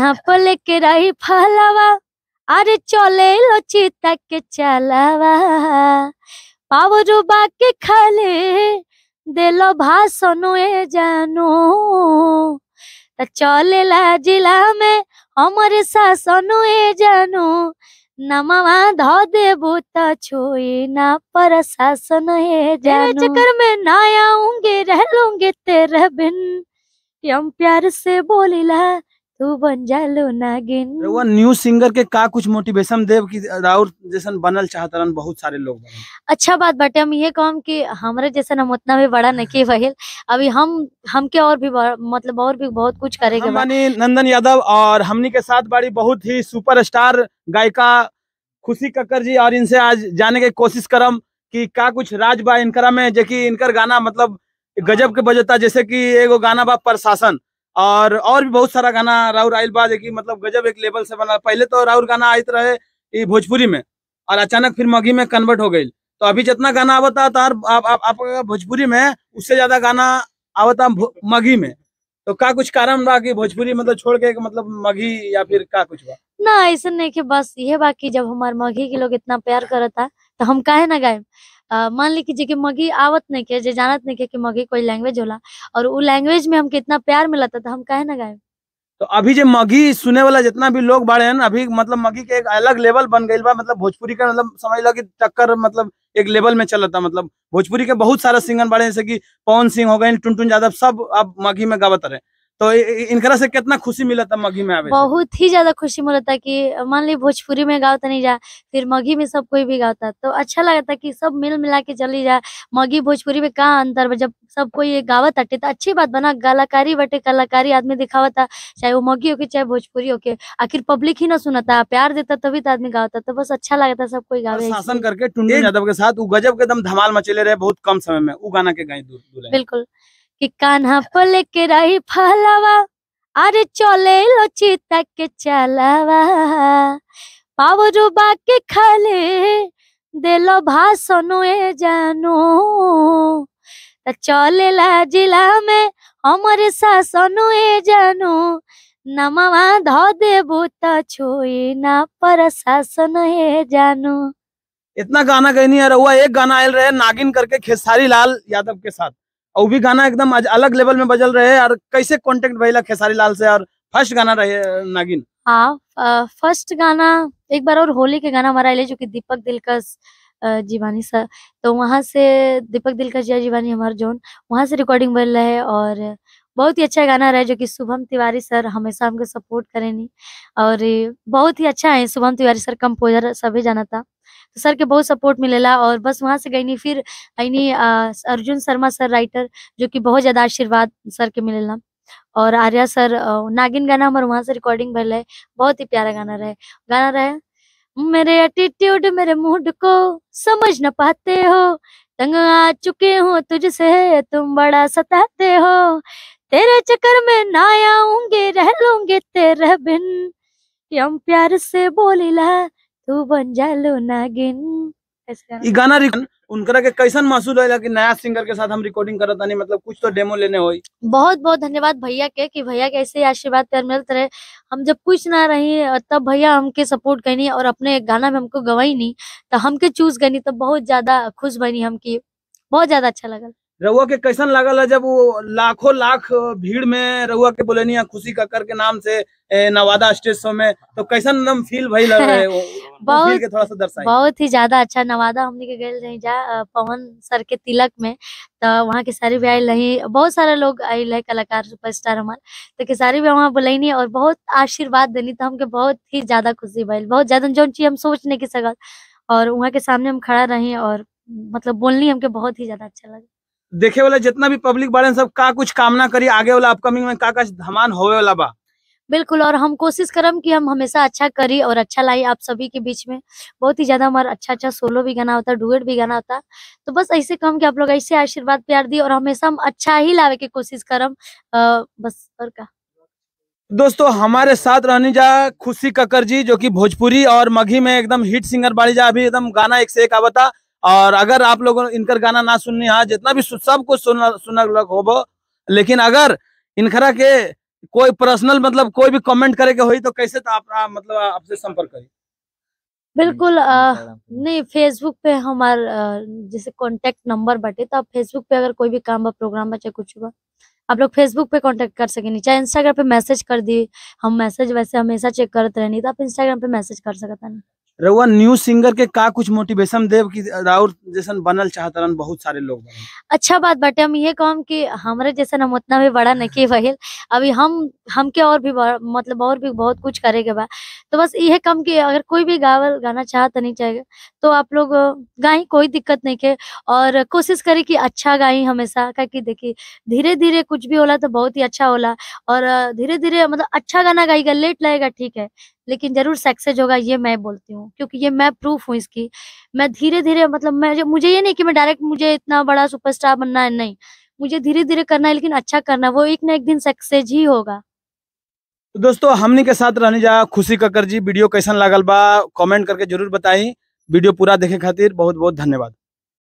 नाप लेके रही फलावा अरे चले लो चीता के चलावा पावरुबा के खाले देलो भाषण ए जानो चले ला जिला में हमारे शासन ए जानो नमवा धो देबू छोई ना पर शासन है जानो चक्कर में ना आऊंगे रह लूंगे तेरे बिन हम प्यार से बोलिला तू बन जा लो नागिन रउआ न्यू सिंगर के का कुछ मोटिवेशन देव कि राउर जैसन बनल चाहतरन बहुत सारे लोग अच्छा बात बाटे हम ये कहम कि हमरे जैसन हम उतना भी बड़ा नके भइल अभी हम हमके और भी मतलब और भी बहुत कुछ करेंगे मानी नंदन यादव और हमनी के साथ बड़ी बहुत ही सुपरस्टार गायिका खुशी कक्कर जी और इनसे आज जाने की कोशिश करम कि का कुछ राज बा इनकरा में जे जेकि इनकर गाना मतलब गजब के बजता जैसे कि एगो गाना बा प्रशासन और और भी बहुत सारा गाना राहुल आयल बा की मतलब गजब एक लेवल से बना पहले तो राहुल गाना आते रहे भोजपुरी में और अचानक फिर मगी में कन्वर्ट हो गई तो अभी जितना गाना आवता था आप, आप, आप भोजपुरी में उससे ज्यादा गाना आवता मगी में तो का कुछ कारण बा कि भोजपुरी मतलब छोड़ के मतलब मगी या फिर का कुछ बा ना ऐसा नहीं कि बस ये बात की जब हमारे मगी के लोग इतना प्यार करता तो हम काहे ना गाय मान ली कीजिए कि मगी आवत नहीं के जे जानत नहीं के कि मगी कोई लैंग्वेज होला और उ लैंग्वेज में हमके इतना प्यार मिला था, था तो हम कहे ना गायब तो अभी जो मगी सुने वाला जितना भी लोग बाड़े हैं अभी मतलब मगी के एक अलग लेवल बन गई बा मतलब भोजपुरी का मतलब समझ लो कि टक्कर मतलब एक लेवल में चलता मतलब भोजपुरी के बहुत सारा सिंगर बाड़े जैसे कि पवन सिंह हो गए टुन टुन यादव सब अब मगी में गावत रहे तो इनका से कितना खुशी मिला था मगी में बहुत ही ज्यादा खुशी मिला था कि मान ली भोजपुरी में गाँव नहीं जा फिर मगी में सब कोई भी गाता तो अच्छा लगा था कि सब मिल मिला के चली जा मगी भोजपुरी में कहा अंतर जब सब कोई गावत हटे तो अच्छी बात बना कलाकारी बटे कलाकारी आदमी दिखावा था चाहे वो मगी हो के चाहे भोजपुरी हो के आखिर पब्लिक ही ना था प्यार देता तभी तो आदमी गाता तो बस अच्छा लगा था सब कोई गावे शासन करके टुंडन यादव के साथ गजब के दम धमाल मचेले रहे बहुत कम समय में वो गाना के गाय बिल्कुल कि कान्हा पल के रही फलावा अरे चले लो चीता के चलावा पावरुबा बाके खाले देलो भाषण जानो चले ला जिला में हमर शासन ए जानो नमावा ध देबो त छोई ना पर शासन ए जानो इतना गाना कहीं नहीं आ रहा हुआ एक गाना आयल रहे नागिन करके खेसारी लाल यादव के साथ और भी गाना एकदम आज अलग लेवल में बजल रहे और कैसे कॉन्टेक्ट भैया खेसारी लाल से और फर्स्ट गाना रहे नागिन हाँ फर्स्ट गाना एक बार और होली के गाना हमारा जो कि दीपक दिलकस जीवानी सर तो वहाँ से दीपक दिलकस जिया जीवानी हमारे जोन वहाँ से रिकॉर्डिंग बन रहे और बहुत ही अच्छा गाना रहा है जो कि शुभम तिवारी सर हमेशा हमको सपोर्ट करेंगे और बहुत ही अच्छा है शुभम तिवारी सर कंपोजर सभी जाना था तो सर के बहुत सपोर्ट मिलेला और बस वहाँ से गई फिर नहीं अर्जुन शर्मा सर राइटर जो कि बहुत ज़्यादा आशीर्वाद सर के मिलेला और आर्या सर नागिन गाना हमारे वहाँ से रिकॉर्डिंग भर है बहुत ही प्यारा गाना रहे गाना रहे मेरे एटीट्यूड मेरे मूड को समझ न पाते हो तंग आ चुके हो तुझसे तुम बड़ा सताते हो तेरे चक्कर में ना आऊंगे रह लूंगे तेरे बिन हम प्यार से ला तू बन जा लो नागिन ये गाना उनकरा के कैसन महसूस हो कि नया सिंगर के साथ हम रिकॉर्डिंग करत नहीं मतलब कुछ तो डेमो लेने होई बहुत बहुत धन्यवाद भैया के कि भैया के ऐसे आशीर्वाद प्यार मिलते रहे हम जब कुछ ना रही तब भैया हमके सपोर्ट करनी और अपने गाना में हमको गवाई नहीं तो हमके चूज करनी तो बहुत ज्यादा खुश बनी हमकी बहुत ज्यादा अच्छा लगा रउआ के कैसन लागल है जब वो लाखों लाख भीड़ में रउआ के बोलेनिया खुशी कक्कर के नाम से नवादा स्टेज शो में तो कैसन नम फील भाई लग रहे वो, बहुत के थोड़ा सा दर्शाई बहुत ही ज्यादा अच्छा नवादा हमने के गए रही जा पवन सर के तिलक में तो वहाँ के सारी भी आई रही बहुत सारा लोग आई रहे कलाकार सुपरस्टार हमारे तो खेसारी भी वहाँ बोलैनी और बहुत आशीर्वाद देनी तो हमके बहुत ही ज्यादा खुशी भाई बहुत ज्यादा जो चीज हम सोच नहीं सकल और वहाँ के सामने हम खड़ा रही और मतलब बोलनी हमके बहुत ही ज्यादा अच्छा लगे देखे वाला जितना भी पब्लिक बारे सब का कुछ कामना करी आगे वाला अपकमिंग में का का धमान होवे वाला बा बिल्कुल और हम कोशिश करम कि हम हमेशा अच्छा करी और अच्छा लाई आप सभी के बीच में बहुत ही ज्यादा हमारा अच्छा अच्छा सोलो भी गाना होता डुएट भी गाना होता तो बस ऐसे कम कि आप लोग ऐसे आशीर्वाद प्यार दी और हमेशा हम अच्छा ही लावे की कोशिश करम बस और का दोस्तों हमारे साथ रहने जा खुशी ककर जी जो कि भोजपुरी और मघी में एकदम हिट सिंगर बाड़ी जा अभी एकदम गाना एक से एक आवता और अगर आप लोगों इनकर गाना ना सुनने हाँ जितना भी सब कुछ सुनना सुना हो लेकिन अगर इनखरा के कोई पर्सनल मतलब कोई भी कमेंट करे के हुई तो कैसे तो आप आ, मतलब आपसे संपर्क करें बिल्कुल हम्म, आ, नहीं फेसबुक पे हमारे जैसे कांटेक्ट नंबर बटे तो आप फेसबुक पे अगर कोई भी काम बा प्रोग्राम बा चाहे कुछ बा आप लोग फेसबुक पे कांटेक्ट कर नहीं चाहे इंस्टाग्राम पे मैसेज कर दी हम मैसेज वैसे हमेशा चेक करते रहनी तो आप इंस्टाग्राम पे मैसेज कर सकता नहीं रउआ न्यू सिंगर के का कुछ मोटिवेशन देव कि राउर जैसन बनल चाहत रहन बहुत सारे लोग अच्छा बात बाटे हम ये कहम कि हमरे जैसन हम उतना भी बड़ा नहीं भइल अभी हम हमके और भी मतलब और भी बहुत कुछ करे के बा तो बस ये कम कि अगर कोई भी गावल गाना चाहत नहीं चाहेगा तो आप लोग गाई कोई दिक्कत नहीं के और कोशिश करे कि अच्छा गाई हमेशा का कि देखी धीरे धीरे कुछ भी होला तो बहुत ही अच्छा होला और धीरे धीरे मतलब अच्छा गाना गाई लेट लगेगा ठीक है लेकिन जरूर सक्सेस होगा ये मैं बोलती हूँ क्योंकि ये मैं प्रूफ हूँ इसकी मैं धीरे धीरे मतलब मैं मुझे ये नहीं कि मैं डायरेक्ट मुझे इतना बड़ा सुपरस्टार बनना है नहीं मुझे धीरे धीरे करना है लेकिन अच्छा करना है वो एक ना एक दिन सक्सेस ही होगा तो दोस्तों हमने के साथ रहने जा खुशी कक्कर जी वीडियो कैसा लागल बा कमेंट करके जरूर बताई वीडियो पूरा देखे खातिर बहुत बहुत धन्यवाद